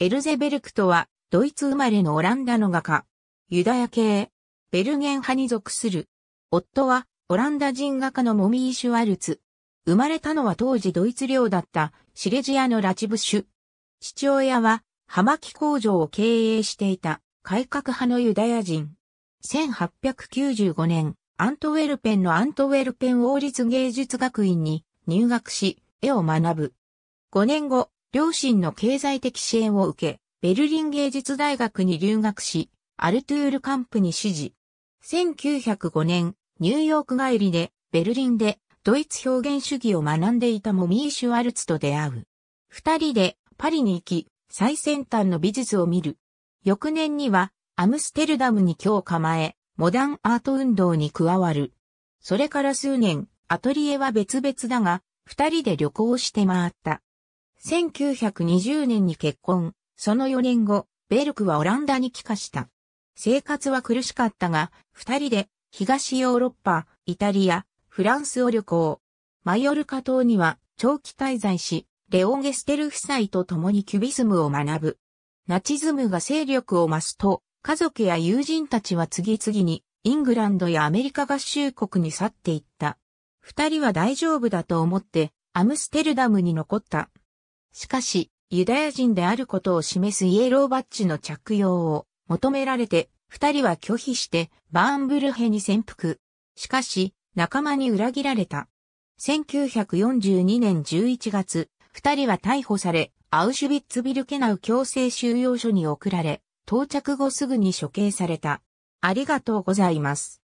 エルゼベルクトは、ドイツ生まれのオランダの画家。ユダヤ系、ベルゲン派に属する。夫は、オランダ人画家のモミー・シュワルツ。生まれたのは当時ドイツ領だったシレジアのラチブシュ。父親は、葉巻工場を経営していた改革派のユダヤ人。1895年、アントウェルペンのアントウェルペン王立芸術学院に入学し、絵を学ぶ。5年後、両親の経済的支援を受け、ベルリン芸術大学に留学し、アルトゥールカンプに指示。1905年、ニューヨーク帰りで、ベルリンで、ドイツ表現主義を学んでいたモミー・シュワルツと出会う。二人で、パリに行き、最先端の美術を見る。翌年には、アムステルダムに今日構え、モダンアート運動に加わる。それから数年、アトリエは別々だが、二人で旅行して回った。1920年に結婚。その4年後、ベルクはオランダに帰化した。生活は苦しかったが、二人で東ヨーロッパ、イタリア、フランスを旅行。マヨルカ島には長期滞在し、レオン・ゲステル夫妻と共にキュビズムを学ぶ。ナチズムが勢力を増すと、家族や友人たちは次々にイングランドやアメリカ合衆国に去っていった。二人は大丈夫だと思ってアムステルダムに残った。しかし、ユダヤ人であることを示すイエローバッジの着用を求められて、二人は拒否して、バーンブルヘに潜伏。しかし、仲間に裏切られた。1942年11月、二人は逮捕され、アウシュビッツビルケナウ強制収容所に送られ、到着後すぐに処刑された。ありがとうございます。